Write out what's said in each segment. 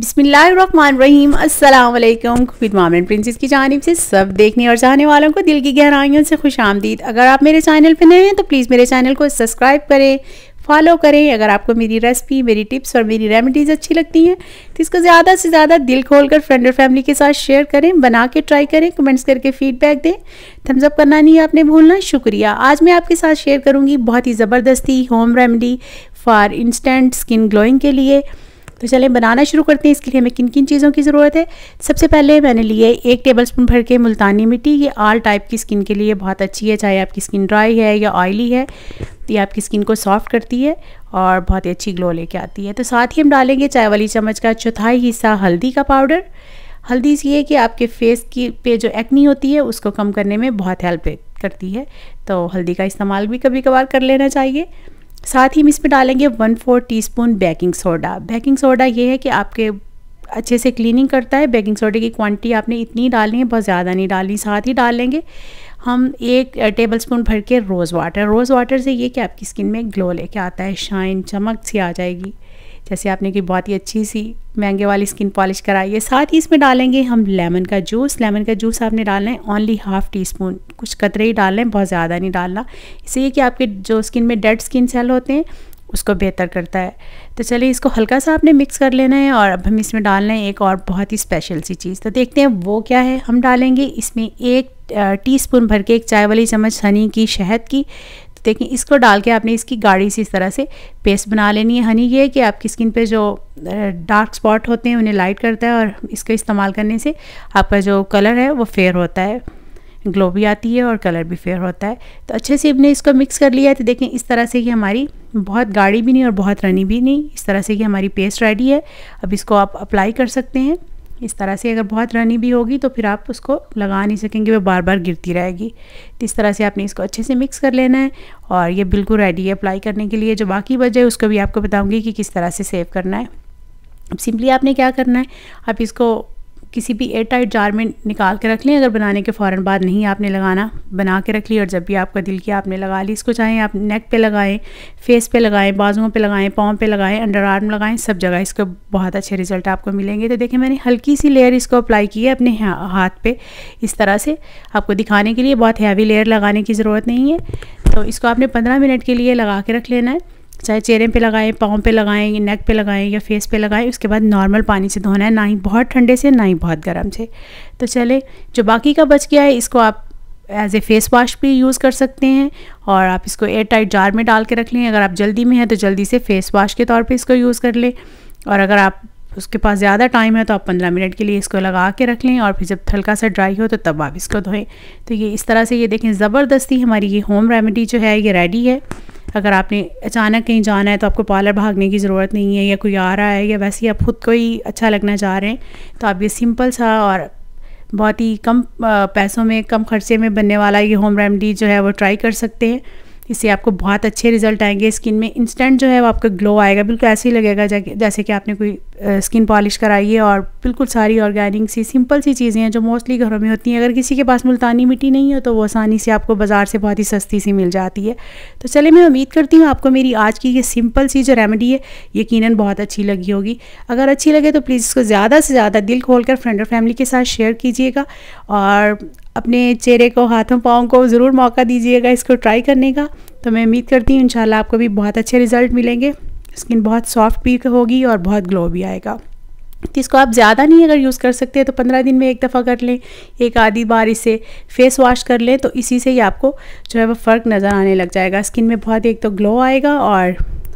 बसमीम अल्लाम खुद प्रिंसेस की जानब से सब देखने और चाहने वालों को दिल की गहराइयों से खुश आमदीद अगर आप मेरे चैनल पर नए हैं तो प्लीज़ मेरे चैनल को सब्सक्राइब करें फॉलो करें अगर आपको मेरी रेसिपी मेरी टिप्स और मेरी रेमेडीज़ अच्छी लगती हैं तो इसको ज़्यादा से ज़्यादा दिल खोल कर फ्रेंड और फैमिली के साथ शेयर करें बना के ट्राई करें कमेंट्स करके फीडबैक दें थम्सअप करना नहीं आपने भूलना शुक्रिया आज मैं आपके साथ शेयर करूँगी बहुत ही ज़बरदस्ती home remedy for instant skin glowing के लिए तो चलें बनाना शुरू करते हैं इसके लिए हमें किन किन चीज़ों की ज़रूरत है सबसे पहले मैंने लिए एक टेबल स्पून भर के मुल्तानी मिट्टी ये आल टाइप की स्किन के लिए बहुत अच्छी है चाहे आपकी स्किन ड्राई है या ऑयली है ये आपकी स्किन को सॉफ्ट करती है और बहुत ही अच्छी ग्लो लेके आती है तो साथ ही हम डालेंगे चाय वाली चम्मच का चौथाई हिस्सा हल्दी का पाउडर हल्दी इस ये कि आपके फेस की पे जो एक्नी होती है उसको कम करने में बहुत हेल्प करती है तो हल्दी का इस्तेमाल भी कभी कभार कर लेना चाहिए साथ ही हम इसमें डालेंगे one four teaspoon baking soda baking soda ये है कि आपके अच्छे से क्लीनिंग करता है बेकिंग सोडा की क्वांटिटी आपने इतनी डालनी है बहुत ज़्यादा नहीं डालनी साथ ही डाल लेंगे हम एक टेबल स्पून भर के रोज़ वाटर रोज़ वाटर से ये कि आपकी स्किन में ग्लो लेके आता है शाइन चमक सी आ जाएगी जैसे आपने की बहुत ही अच्छी सी महंगे वाली स्किन पॉलिश कराई है साथ ही इसमें डालेंगे हम लेमन का जूस लेमन का जूस आपने डालना है ओनली हाफ टी स्पून कुछ कतरे ही डालना है बहुत ज़्यादा नहीं डालना इससे ये कि आपके जो स्किन में डेड स्किन सेल होते हैं उसको बेहतर करता है तो चलिए इसको हल्का सा आपने मिक्स कर लेना है और अब हम इसमें रहे हैं एक और बहुत ही स्पेशल सी चीज़ तो देखते हैं वो क्या है हम डालेंगे इसमें एक टीस्पून भर के एक चाय वाली चम्मच हनी की शहद की तो देखें इसको डाल के आपने इसकी गाढ़ी सी इस तरह से पेस्ट बना लेनी है हनी ये कि आपकी स्किन पे जो डार्क स्पॉट होते हैं उन्हें लाइट करता है और इसको इस्तेमाल करने से आपका जो कलर है वो फेयर होता है ग्लो भी आती है और कलर भी फेयर होता है तो अच्छे से हमने इसको मिक्स कर लिया है तो देखें इस तरह से कि हमारी बहुत गाढ़ी भी नहीं और बहुत रनी भी नहीं इस तरह से कि हमारी पेस्ट रेडी है अब इसको आप अप्लाई कर सकते हैं इस तरह से अगर बहुत रनी भी होगी तो फिर आप उसको लगा नहीं सकेंगे वो बार बार गिरती रहेगी तो इस तरह से आपने इसको अच्छे से मिक्स कर लेना है और ये बिल्कुल रेडी है अप्लाई करने के लिए जो बाकी बजे उसको भी आपको बताऊँगी कि किस तरह से सेव करना है अब सिंपली आपने क्या करना है आप इसको किसी भी एयर टाइट जार में निकाल के रख लें अगर बनाने के फ़ौर बाद नहीं आपने लगाना बना के रख ली और जब भी आपका दिल किया आपने लगा ली इसको चाहें आप नेक पे लगाएं फेस पे लगाएं बाजुओं पे लगाएं पाँव पे लगाएं अंडर आर्म लगाएं सब जगह इसको बहुत अच्छे रिजल्ट आपको मिलेंगे तो देखें मैंने हल्की सी लेयर इसको अप्लाई की है अपने हाथ पर इस तरह से आपको दिखाने के लिए बहुत हैवी लेयर लगाने की ज़रूरत नहीं है तो इसको आपने पंद्रह मिनट के लिए लगा के रख लेना है चाहे चेहरे पे लगाएं पाँव पे लगाएं नेक पे लगाएं या फेस पे लगाएं उसके बाद नॉर्मल पानी से धोना है ना ही बहुत ठंडे से ना ही बहुत गर्म से तो चले जो बाकी का बच गया है इसको आप एज ए फेस वाश भी यूज़ कर सकते हैं और आप इसको एयर टाइट जार में डाल के रख लें अगर आप जल्दी में हैं तो जल्दी से फेस वाश के तौर पर इसको यूज़ कर लें और अगर आप उसके पास ज़्यादा टाइम है तो आप 15 मिनट के लिए इसको लगा के रख लें और फिर जब हल्का सा ड्राई हो तो तब आप इसको धोएं तो ये इस तरह से ये देखें ज़बरदस्ती हमारी ये होम रेमेडी जो है ये रेडी है अगर आपने अचानक कहीं जाना है तो आपको पार्लर भागने की ज़रूरत नहीं है या कोई आ रहा है या वैसे ही आप खुद को ही अच्छा लगना चाह रहे हैं तो आप ये सिंपल सा और बहुत ही कम पैसों में कम खर्चे में बनने वाला ये होम रेमडी जो है वो ट्राई कर सकते हैं इससे आपको बहुत अच्छे रिजल्ट आएंगे स्किन में इंस्टेंट जो है वो आपका ग्लो आएगा बिल्कुल ऐसे ही लगेगा जैसे कि आपने कोई स्किन पॉलिश कराई है और बिल्कुल सारी ऑर्गेनिक सी सिंपल सी चीज़ें हैं जो मोस्टली घरों में होती हैं अगर किसी के पास मुल्तानी मिट्टी नहीं हो तो वो आसानी से आपको बाज़ार से बहुत ही सस्ती सी मिल जाती है तो चले मैं उम्मीद करती हूँ आपको मेरी आज की ये सिंपल सी जो रेमेडी है यकीन बहुत अच्छी लगी होगी अगर अच्छी लगे तो प्लीज़ इसको ज़्यादा से ज़्यादा दिल खोल फ्रेंड और फैमिली के साथ शेयर कीजिएगा और अपने चेहरे को हाथों पाँव को ज़रूर मौका दीजिएगा इसको ट्राई करने का तो मैं उम्मीद करती हूँ इन आपको भी बहुत अच्छे रिजल्ट मिलेंगे स्किन बहुत सॉफ्ट भी होगी और बहुत ग्लो भी आएगा तो इसको आप ज़्यादा नहीं अगर यूज़ कर सकते तो पंद्रह दिन में एक दफ़ा कर लें एक आधी बार इसे फेस वॉश कर लें तो इसी से ही आपको जो है वो फ़र्क नज़र आने लग जाएगा स्किन में बहुत एक तो ग्लो आएगा और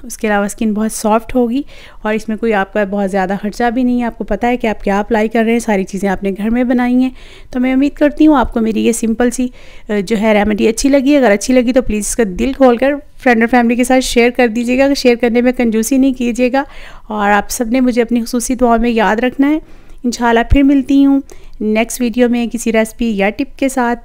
उसके अलावा स्किन बहुत सॉफ्ट होगी और इसमें कोई आपका बहुत ज़्यादा खर्चा भी नहीं है आपको पता है कि आप क्या अप्लाई कर रहे हैं सारी चीज़ें आपने घर में बनाई हैं तो मैं उम्मीद करती हूँ आपको मेरी ये सिंपल सी जो है रेमेडी अच्छी लगी अगर अच्छी लगी तो प्लीज़ इसका दिल खोल कर फ्रेंड और फैमिली के साथ शेयर कर दीजिएगा शेयर करने में कंजूसी नहीं कीजिएगा और आप सब ने मुझे अपनी खसूसी दुआ में याद रखना है इन फिर मिलती हूँ नेक्स्ट वीडियो में किसी रेसिपी या टिप के साथ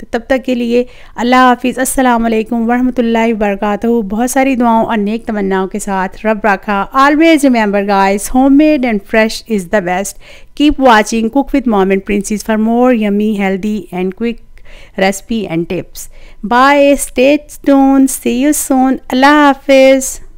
तो तब तक के लिए अल्लाह हाफिज़ अस्सलाम वालेकुम वरहमतुल्लाहि बहुत सारी दुआओं और नेक तमन्नाओं के साथ रब रखा always remember guys homemade and fresh is the best keep watching cook with mom and princess for more yummy healthy and quick recipe and tips bye stay tuned see you soon अल्लाह हाफिज़